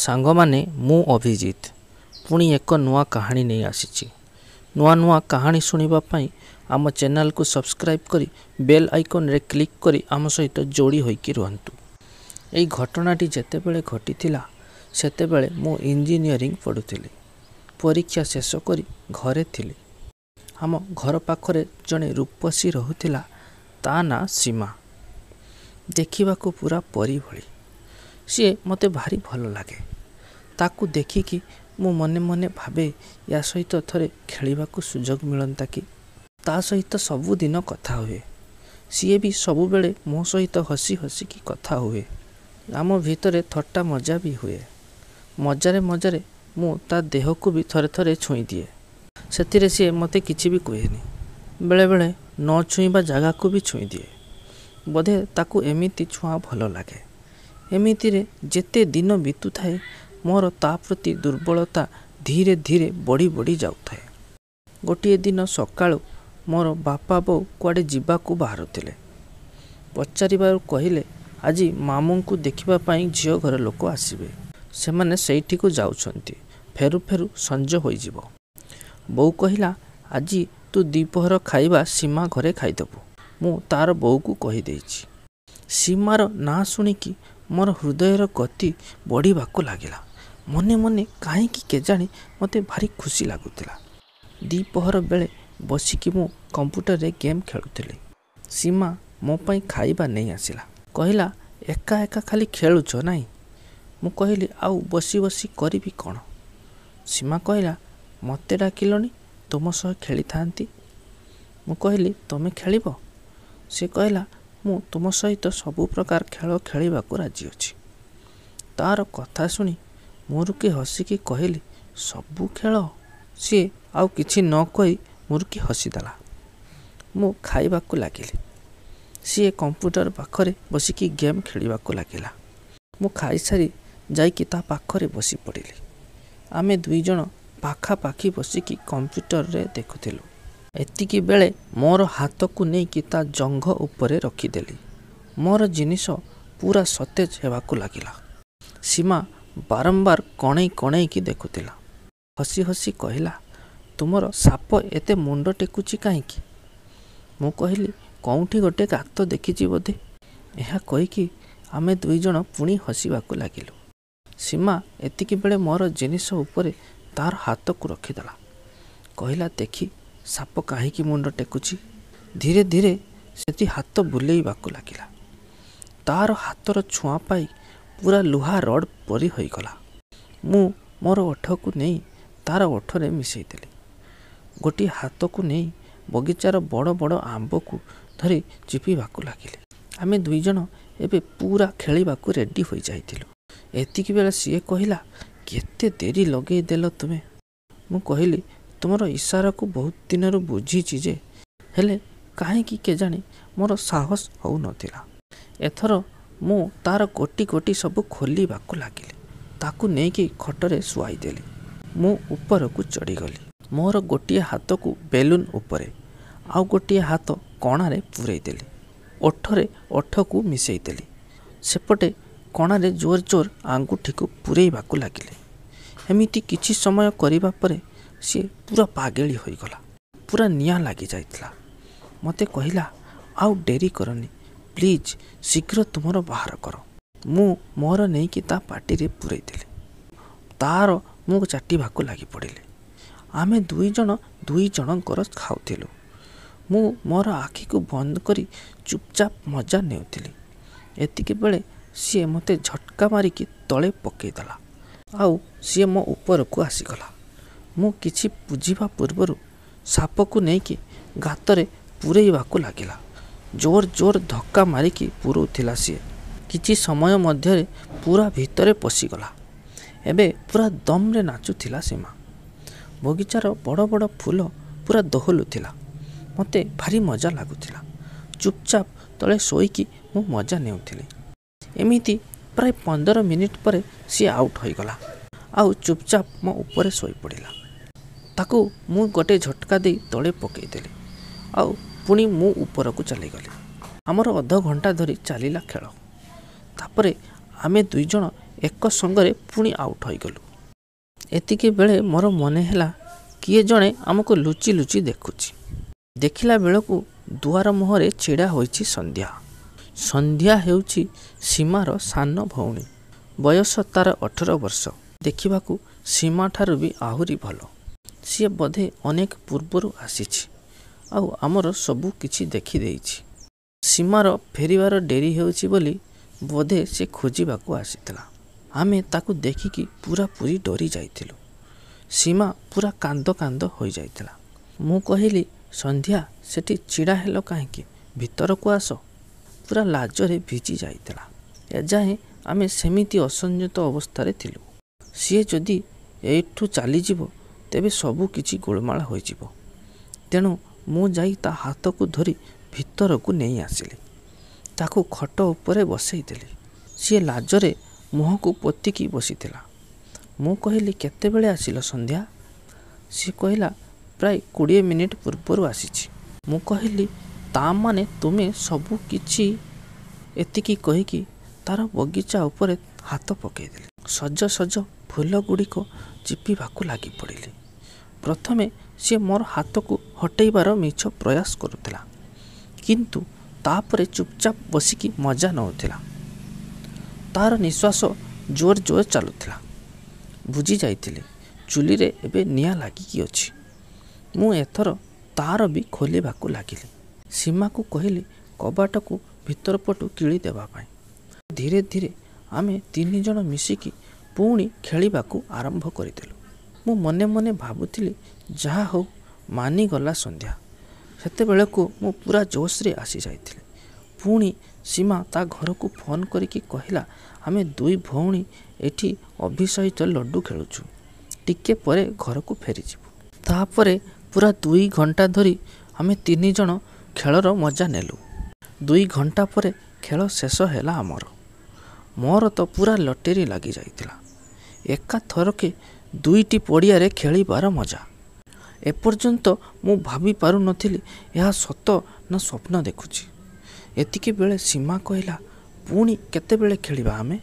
ସାଙ୍ଗମାନେ ମୁଁ ଅଭିଜିତ ପୁଣି ଏକ ନୂଆ କାହାଣୀ ନେଇ ଆସିଛି ନୂଆ ନୂଆ କାହାଣୀ ଶୁଣିବା ପାଇଁ ଆମ ଚ୍ୟାନେଲକୁ ସବସ୍କ୍ରାଇବ୍ କରି ବେଲ୍ ଆଇକନ୍ରେ କ୍ଲିକ୍ କରି ଆମ ସହିତ ଯୋଡ଼ି ହୋଇକି ରୁହନ୍ତୁ ଏହି ଘଟଣାଟି ଯେତେବେଳେ ଘଟିଥିଲା ସେତେବେଳେ ମୁଁ ଇଞ୍ଜିନିୟରିଂ ପଢ଼ୁଥିଲି ପରୀକ୍ଷା ଶେଷ କରି ଘରେ ଥିଲି ଆମ ଘର ପାଖରେ ଜଣେ ରୂପସୀ ରହୁଥିଲା ତା ନାଁ ସୀମା ଦେଖିବାକୁ ପୁରା ପରି ଭଳି ସିଏ ମୋତେ ଭାରି ଭଲ ଲାଗେ ତାକୁ ଦେଖିକି ମୁଁ ମନେ ମନେ ଭାବେ ୟା ସହିତ ଥରେ ଖେଳିବାକୁ ସୁଯୋଗ ମିଳନ୍ତା କି ତା ସହିତ ସବୁଦିନ କଥା ହୁଏ ସିଏ ବି ସବୁବେଳେ ମୋ ସହିତ ହସି ହସିକି କଥା ହୁଏ ଆମ ଭିତରେ ଥଟା ମଜା ବି ହୁଏ ମଜାରେ ମଜାରେ ମୁଁ ତା ଦେହକୁ ବି ଥରେ ଥରେ ଛୁଇଁ ଦିଏ ସେଥିରେ ସିଏ ମୋତେ କିଛି ବି କୁହେନି ବେଳେବେଳେ ନ ଛୁଇଁବା ଜାଗାକୁ ବି ଛୁଇଁ ଦିଏ ବୋଧେ ତାକୁ ଏମିତି ଛୁଆଁ ଭଲ ଲାଗେ ଏମିତିରେ ଯେତେ ଦିନ ବିତୁଥାଏ ମୋର ତା ପ୍ରତି ଦୁର୍ବଳତା ଧୀରେ ଧୀରେ ବଢ଼ି ବଢ଼ି ଯାଉଥାଏ ଗୋଟିଏ ଦିନ ସକାଳୁ ମୋର ବାପା ବୋଉ କୁଆଡ଼େ ଯିବାକୁ ବାହାରୁଥିଲେ ପଚାରିବାରୁ କହିଲେ ଆଜି ମାମୁଙ୍କୁ ଦେଖିବା ପାଇଁ ଝିଅ ଘର ଲୋକ ଆସିବେ ସେମାନେ ସେଇଠିକୁ ଯାଉଛନ୍ତି ଫେରୁ ଫେରୁ ସଞ୍ଜ ହୋଇଯିବ ବୋଉ କହିଲା ଆଜି ତୁ ଦ୍ୱିପହର ଖାଇବା ସୀମା ଘରେ ଖାଇଦେବୁ ମୁଁ ତାର ବୋଉକୁ କହିଦେଇଛି ସୀମାର ନାଁ ଶୁଣିକି ମୋର ହୃଦୟର ଗତି ବଢ଼ିବାକୁ ଲାଗିଲା ମନେ ମନେ କାହିଁକି କେଜାଣି ମୋତେ ଭାରି ଖୁସି ଲାଗୁଥିଲା ଦ୍ୱିପହର ବେଳେ ବସିକି ମୁଁ କମ୍ପ୍ୟୁଟରରେ ଗେମ୍ ଖେଳୁଥିଲି ସୀମା ମୋ ପାଇଁ ଖାଇବା ନେଇ ଆସିଲା କହିଲା ଏକା ଏକା ଖାଲି ଖେଳୁଛ ନାହିଁ ମୁଁ କହିଲି ଆଉ ବସି ବସି କରିବି କ'ଣ ସୀମା କହିଲା ମୋତେ ଡାକିଲଣି ତୁମ ସହ ଖେଳିଥାନ୍ତି ମୁଁ କହିଲି ତୁମେ ଖେଳିବ ସେ କହିଲା ମୁଁ ତୁମ ସହିତ ସବୁ ପ୍ରକାର ଖେଳ ଖେଳିବାକୁ ରାଜି ଅଛି ତା'ର କଥା ଶୁଣି ମୁରୁକି ହସିକି କହିଲି ସବୁ ଖେଳ ସିଏ ଆଉ କିଛି ନ କହି ମୁରୁକି ହସିଦେଲା ମୁଁ ଖାଇବାକୁ ଲାଗିଲି ସିଏ କମ୍ପ୍ୟୁଟର ପାଖରେ ବସିକି ଗେମ୍ ଖେଳିବାକୁ ଲାଗିଲା ମୁଁ ଖାଇସାରି ଯାଇକି ତା ପାଖରେ ବସି ପଡ଼ିଲି ଆମେ ଦୁଇଜଣ ପାଖାପାଖି ବସିକି କମ୍ପ୍ୟୁଟରରେ ଦେଖୁଥିଲୁ ଏତିକି ବେଳେ ମୋର ହାତକୁ ନେଇକି ତା ଜଙ୍ଘ ଉପରେ ରଖିଦେଲି ମୋର ଜିନିଷ ପୁରା ସତେଜ ହେବାକୁ ଲାଗିଲା ସୀମା ବାରମ୍ବାର କଣେଇ କଣେଇକି ଦେଖୁଥିଲା ହସି ହସି କହିଲା ତୁମର ସାପ ଏତେ ମୁଣ୍ଡ ଟେକୁଛି କାହିଁକି ମୁଁ କହିଲି କେଉଁଠି ଗୋଟେ ଗାତ ଦେଖିଛି ବୋଧେ ଏହା କହିକି ଆମେ ଦୁଇଜଣ ପୁଣି ହସିବାକୁ ଲାଗିଲୁ ସୀମା ଏତିକି ବେଳେ ମୋର ଜିନିଷ ଉପରେ ତାର ହାତକୁ ରଖିଦେଲା କହିଲା ଦେଖି ସାପ କାହିଁକି ମୁଣ୍ଡ ଟେକୁଛି ଧୀରେ ଧୀରେ ସେଠି ହାତ ବୁଲେଇବାକୁ ଲାଗିଲା ତାର ହାତର ଛୁଆଁ ପାଇ ପୁରା ଲୁହା ରଡ଼ ପରି ହୋଇଗଲା ମୁଁ ମୋର ଓଠକୁ ନେଇ ତାର ଓଠରେ ମିଶେଇଦେଲି ଗୋଟିଏ ହାତକୁ ନେଇ ବଗିଚାର ବଡ଼ ବଡ଼ ଆମ୍ବକୁ ଧରି ଚିପିବାକୁ ଲାଗିଲେ ଆମେ ଦୁଇଜଣ ଏବେ ପୁରା ଖେଳିବାକୁ ରେଡ଼ି ହୋଇଯାଇଥିଲୁ ଏତିକି ବେଳେ ସିଏ କହିଲା କେତେ ଡେରି ଲଗେଇ ଦେଲ ତୁମେ ମୁଁ କହିଲି ତୁମର ଇସାରାକୁ ବହୁତ ଦିନରୁ ବୁଝିଛି ଯେ ହେଲେ କାହିଁକି କେଜାଣି ମୋର ସାହସ ହେଉନଥିଲା ଏଥର ମୁଁ ତାର କୋଟି କୋଟି ସବୁ ଖୋଲିବାକୁ ଲାଗିଲି ତାକୁ ନେଇକି ଖଟରେ ଶୁଆଇଦେଲି ମୁଁ ଉପରକୁ ଚଢ଼ିଗଲି ମୋର ଗୋଟିଏ ହାତକୁ ବେଲୁନ୍ ଉପରେ ଆଉ ଗୋଟିଏ ହାତ କଣାରେ ପୂରେଇଦେଲି ଓଠରେ ଓଠକୁ ମିଶେଇଦେଲି ସେପଟେ କଣାରେ ଜୋର ଜୋର ଆଙ୍ଗୁଠିକୁ ପୂରେଇବାକୁ ଲାଗିଲେ ଏମିତି କିଛି ସମୟ କରିବା ପରେ ସିଏ ପୁରା ପାଗେଳି ହୋଇଗଲା ପୁରା ନିଆଁ ଲାଗିଯାଇଥିଲା ମୋତେ କହିଲା ଆଉ ଡେରି କରନି ପ୍ଲିଜ୍ ଶୀଘ୍ର ତୁମର ବାହାର କର ମୁଁ ମୋର ନେଇକି ତା ପାଟିରେ ପୁରେଇଦେଲି ତାର ମୁଁ ଚାଟିବାକୁ ଲାଗି ପଡ଼ିଲି ଆମେ ଦୁଇଜଣ ଦୁଇ ଜଣଙ୍କର ଖାଉଥିଲୁ ମୁଁ ମୋର ଆଖିକୁ ବନ୍ଦ କରି ଚୁପଚାପ ମଜା ନେଉଥିଲି ଏତିକି ବେଳେ ସିଏ ମୋତେ ଝଟକା ମାରିକି ତଳେ ପକେଇଦେଲା ଆଉ ସିଏ ମୋ ଉପରକୁ ଆସିଗଲା ମୁଁ କିଛି ବୁଝିବା ପୂର୍ବରୁ ସାପକୁ ନେଇକି ଗାତରେ ପୁରେଇବାକୁ ଲାଗିଲା ଜୋର ଜୋର ଧକ୍କା ମାରିକି ପୁରଉଥିଲା ସିଏ କିଛି ସମୟ ମଧ୍ୟରେ ପୁରା ଭିତରେ ପଶିଗଲା ଏବେ ପୁରା ଦମ୍ରେ ନାଚୁଥିଲା ସୀମା ବଗିଚାର ବଡ଼ ବଡ଼ ଫୁଲ ପୁରା ଦୋହଲୁଥିଲା ମୋତେ ଭାରି ମଜା ଲାଗୁଥିଲା ଚୁପଚାପ ତଳେ ଶୋଇକି ମୁଁ ମଜା ନେଉଥିଲି ଏମିତି ପ୍ରାୟ ପନ୍ଦର ମିନିଟ୍ ପରେ ସିଏ ଆଉଟ୍ ହୋଇଗଲା ଆଉ ଚୁପଚାପ ମୋ ଉପରେ ଶୋଇପଡ଼ିଲା ତାକୁ ମୁଁ ଗୋଟେ ଝଟକା ଦେଇ ତଳେ ପକାଇଦେଲି ଆଉ ପୁଣି ମୁଁ ଉପରକୁ ଚାଲିଗଲି ଆମର ଅଧଘଣ୍ଟା ଧରି ଚାଲିଲା ଖେଳ ତାପରେ ଆମେ ଦୁଇ ଜଣ ଏକ ସଙ୍ଗରେ ପୁଣି ଆଉଟ୍ ହୋଇଗଲୁ ଏତିକି ବେଳେ ମୋର ମନେ ହେଲା କିଏ ଜଣେ ଆମକୁ ଲୁଚି ଲୁଚି ଦେଖୁଛି ଦେଖିଲା ବେଳକୁ ଦୁଆର ମୁହଁରେ ଛିଡ଼ା ହୋଇଛି ସନ୍ଧ୍ୟା ସନ୍ଧ୍ୟା ହେଉଛି ସୀମାର ସାନ ଭଉଣୀ ବୟସ ତାର ଅଠର ବର୍ଷ ଦେଖିବାକୁ ସୀମା ଠାରୁ ବି ଆହୁରି ଭଲ ସିଏ ବୋଧେ ଅନେକ ପୂର୍ବରୁ ଆସିଛି ଆଉ ଆମର ସବୁ କିଛି ଦେଖିଦେଇଛି ସୀମାର ଫେରିବାର ଡେରି ହେଉଛି ବୋଲି ବୋଧେ ସେ ଖୋଜିବାକୁ ଆସିଥିଲା ଆମେ ତାକୁ ଦେଖିକି ପୁରା ପୁରୀ ଡରି ଯାଇଥିଲୁ ସୀମା ପୁରା କାନ୍ଦ କାନ୍ଦ ହୋଇଯାଇଥିଲା ମୁଁ କହିଲି ସନ୍ଧ୍ୟା ସେଠି ଛିଡ଼ା ହେଲ କାହିଁକି ଭିତରକୁ ଆସ ପୁରା ଲାଜରେ ଭିଜି ଯାଇଥିଲା ଏଯାଏଁ ଆମେ ସେମିତି ଅସଂଯତ ଅବସ୍ଥାରେ ଥିଲୁ ସିଏ ଯଦି ଏଇଠୁ ଚାଲିଯିବ ତେବେ ସବୁ କିଛି ଗୋଳମାଳ ହୋଇଯିବ ତେଣୁ ମୁଁ ଯାଇ ତା ହାତକୁ ଧରି ଭିତରକୁ ନେଇ ଆସିଲି ତାକୁ ଖଟ ଉପରେ ବସେଇଦେଲି ସିଏ ଲାଜରେ ମୁହଁକୁ ପୋତିକି ବସିଥିଲା ମୁଁ କହିଲି କେତେବେଳେ ଆସିଲ ସନ୍ଧ୍ୟା ସିଏ କହିଲା ପ୍ରାୟ କୋଡ଼ିଏ ମିନିଟ୍ ପୂର୍ବରୁ ଆସିଛି ମୁଁ କହିଲି ତା ମାନେ ତୁମେ ସବୁ କିଛି ଏତିକି କହିକି ତା'ର ବଗିଚା ଉପରେ ହାତ ପକାଇଦେଲି ସଜ ସଜ ଫୁଲଗୁଡ଼ିକ ଚିପିବାକୁ ଲାଗି ପଡ଼ିଲି ପ୍ରଥମେ ସିଏ ମୋର ହାତକୁ ହଟେଇବାର ମିଛ ପ୍ରୟାସ କରୁଥିଲା କିନ୍ତୁ ତାପରେ ଚୁପଚାପ ବସିକି ମଜା ନେଉଥିଲା ତା'ର ନିଶ୍ୱାସ ଜୋର ଜୋର ଚାଲୁଥିଲା ବୁଝି ଯାଇଥିଲି ଚୁଲିରେ ଏବେ ନିଆଁ ଲାଗିକି ଅଛି ମୁଁ ଏଥର ତା'ର ବି ଖୋଲିବାକୁ ଲାଗିଲି ସୀମାକୁ କହିଲି କବାଟକୁ ଭିତରପଟୁ କିଳି ଦେବା ପାଇଁ ଧୀରେ ଧୀରେ ଆମେ ତିନି ଜଣ ମିଶିକି ପୁଣି ଖେଳିବାକୁ ଆରମ୍ଭ କରିଥିଲୁ ମୁଁ ମନେ ମନେ ଭାବୁଥିଲି ଯାହା ହଉ ମାନିଗଲା ସନ୍ଧ୍ୟା ସେତେବେଳକୁ ମୁଁ ପୁରା ଜୋଶରେ ଆସିଯାଇଥିଲି ପୁଣି ସୀମା ତା ଘରକୁ ଫୋନ୍ କରିକି କହିଲା ଆମେ ଦୁଇ ଭଉଣୀ ଏଠି ଅଭି ସହିତ ଲଡ଼ୁ ଖେଳୁଛୁ ଟିକେ ପରେ ଘରକୁ ଫେରିଯିବୁ ତାପରେ ପୁରା ଦୁଇ ଘଣ୍ଟା ଧରି ଆମେ ତିନି ଜଣ ଖେଳର ମଜା ନେଲୁ ଦୁଇ ଘଣ୍ଟା ପରେ ଖେଳ ଶେଷ ହେଲା ଆମର ମୋର ତ ପୁରା ଲଟେରୀ ଲାଗିଯାଇଥିଲା ଏକାଥରକେ ଦୁଇଟି ପଡ଼ିଆରେ ଖେଳିବାର ମଜା ଏପର୍ଯ୍ୟନ୍ତ ମୁଁ ଭାବିପାରୁନଥିଲି ଏହା ସତ ନା ସ୍ୱପ୍ନ ଦେଖୁଛି ଏତିକି ବେଳେ ସୀମା କହିଲା ପୁଣି କେତେବେଳେ ଖେଳିବା ଆମେ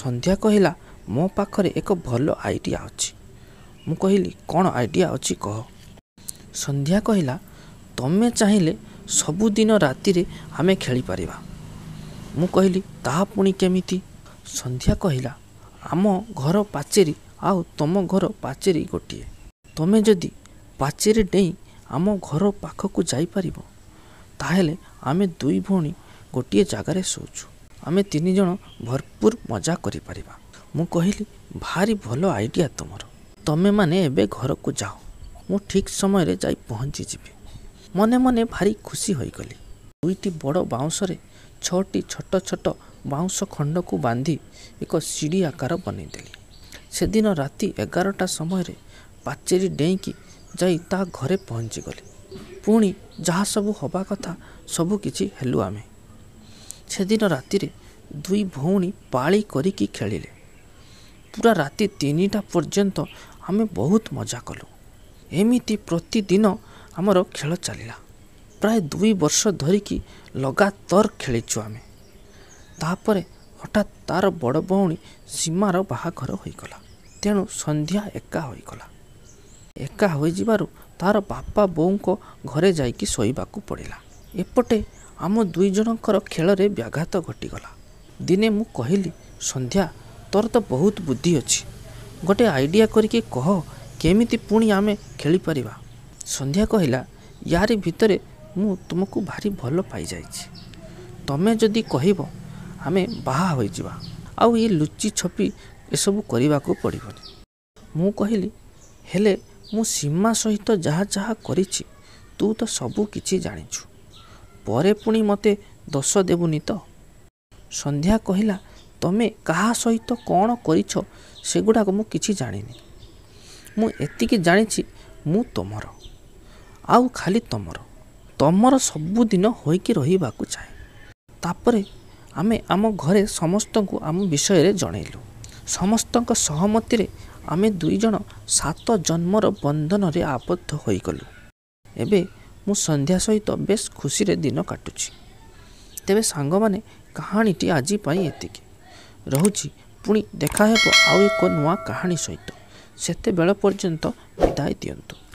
ସନ୍ଧ୍ୟା କହିଲା ମୋ ପାଖରେ ଏକ ଭଲ ଆଇଡ଼ିଆ ଅଛି ମୁଁ କହିଲି କ'ଣ ଆଇଡ଼ିଆ ଅଛି କହ ସନ୍ଧ୍ୟା କହିଲା ତମେ ଚାହିଁଲେ ସବୁଦିନ ରାତିରେ ଆମେ ଖେଳିପାରିବା ମୁଁ କହିଲି ତାହା ପୁଣି କେମିତି ସନ୍ଧ୍ୟା କହିଲା ଆମ ଘର ପାଚେରୀ ଆଉ ତୁମ ଘର ପାଚେରୀ ଗୋଟିଏ ତୁମେ ଯଦି ପାଚେରୀ ଡେଇଁ ଆମ ଘର ପାଖକୁ ଯାଇପାରିବ ତାହେଲେ ଆମେ ଦୁଇ ଭଉଣୀ ଗୋଟିଏ ଜାଗାରେ ଶୋଉଛୁ ଆମେ ତିନି ଜଣ ଭରପୁର ମଜା କରିପାରିବା ମୁଁ କହିଲି ଭାରି ଭଲ ଆଇଡ଼ିଆ ତୁମର ତୁମେମାନେ ଏବେ ଘରକୁ ଯାଅ ମୁଁ ଠିକ୍ ସମୟରେ ଯାଇ ପହଞ୍ଚିଯିବି ମନେ ମନେ ଭାରି ଖୁସି ହୋଇଗଲି ଦୁଇଟି ବଡ଼ ବାଉଁଶରେ ଛଅଟି ଛୋଟ ଛୋଟ ବାଉଁଶ ଖଣ୍ଡକୁ ବାନ୍ଧି ଏକ ସିଡ଼ି ଆକାର ବନେଇଦେଲି ସେଦିନ ରାତି ଏଗାରଟା ସମୟରେ ପାଚେରୀ ଡେଇଁକି ଯାଇ ତା ଘରେ ପହଞ୍ଚିଗଲି ପୁଣି ଯାହା ସବୁ ହେବା କଥା ସବୁ କିଛି ହେଲୁ ଆମେ ସେଦିନ ରାତିରେ ଦୁଇ ଭଉଣୀ ପାଳି କରିକି ଖେଳିଲେ ପୁରା ରାତି ତିନିଟା ପର୍ଯ୍ୟନ୍ତ ଆମେ ବହୁତ ମଜା କଲୁ ଏମିତି ପ୍ରତିଦିନ ଆମର ଖେଳ ଚାଲିଲା ପ୍ରାୟ ଦୁଇ ବର୍ଷ ଧରିକି ଲଗାତର ଖେଳିଛୁ ଆମେ ତାପରେ ହଠାତ୍ ତାର ବଡ଼ ଭଉଣୀ ସୀମାର ବାହାଘର ହୋଇଗଲା ତେଣୁ ସନ୍ଧ୍ୟା ଏକା ହୋଇଗଲା ଏକା ହୋଇଯିବାରୁ ତାର ବାପା ବୋଉଙ୍କ ଘରେ ଯାଇକି ଶୋଇବାକୁ ପଡ଼ିଲା ଏପଟେ ଆମ ଦୁଇ ଜଣଙ୍କର ଖେଳରେ ବ୍ୟାଘାତ ଘଟିଗଲା ଦିନେ ମୁଁ କହିଲି ସନ୍ଧ୍ୟା ତୋର ତ ବହୁତ ବୁଦ୍ଧି ଅଛି ଗୋଟେ ଆଇଡ଼ିଆ କରିକି କହ କେମିତି ପୁଣି ଆମେ ଖେଳିପାରିବା ସନ୍ଧ୍ୟା କହିଲା ୟାରି ଭିତରେ ମୁଁ ତୁମକୁ ଭାରି ଭଲ ପାଇଯାଇଛି ତମେ ଯଦି କହିବ ଆମେ ବାହା ହୋଇଯିବା ଆଉ ଏ ଲୁଚି ଛପି ଏସବୁ କରିବାକୁ ପଡ଼ିବନି ମୁଁ କହିଲି ହେଲେ ମୁଁ ସୀମା ସହିତ ଯାହା ଯାହା କରିଛି ତୁ ତ ସବୁ କିଛି ଜାଣିଛୁ ପରେ ପୁଣି ମୋତେ ଦୋଷ ଦେବୁନି ତ ସନ୍ଧ୍ୟା କହିଲା ତମେ କାହା ସହିତ କ'ଣ କରିଛ ସେଗୁଡ଼ାକ ମୁଁ କିଛି ଜାଣିନି ମୁଁ ଏତିକି ଜାଣିଛି ମୁଁ ତୁମର ଆଉ ଖାଲି ତୁମର ତୁମର ସବୁଦିନ ହୋଇକି ରହିବାକୁ ଚାହେଁ ତାପରେ ଆମେ ଆମ ଘରେ ସମସ୍ତଙ୍କୁ ଆମ ବିଷୟରେ ଜଣାଇଲୁ ସମସ୍ତଙ୍କ ସହମତିରେ ଆମେ ଦୁଇଜଣ ସାତ ଜନ୍ମର ବନ୍ଧନରେ ଆବଦ୍ଧ ହୋଇଗଲୁ ଏବେ ମୁଁ ସନ୍ଧ୍ୟା ସହିତ ବେଶ୍ ଖୁସିରେ ଦିନ କାଟୁଛି ତେବେ ସାଙ୍ଗମାନେ କାହାଣୀଟି ଆଜି ପାଇଁ ଏତିକି ରହୁଛି ପୁଣି ଦେଖା ହେବ ଆଉ ଏକ ନୂଆ କାହାଣୀ ସହିତ ସେତେବେଳ ପର୍ଯ୍ୟନ୍ତ ବିଦାୟ ଦିଅନ୍ତୁ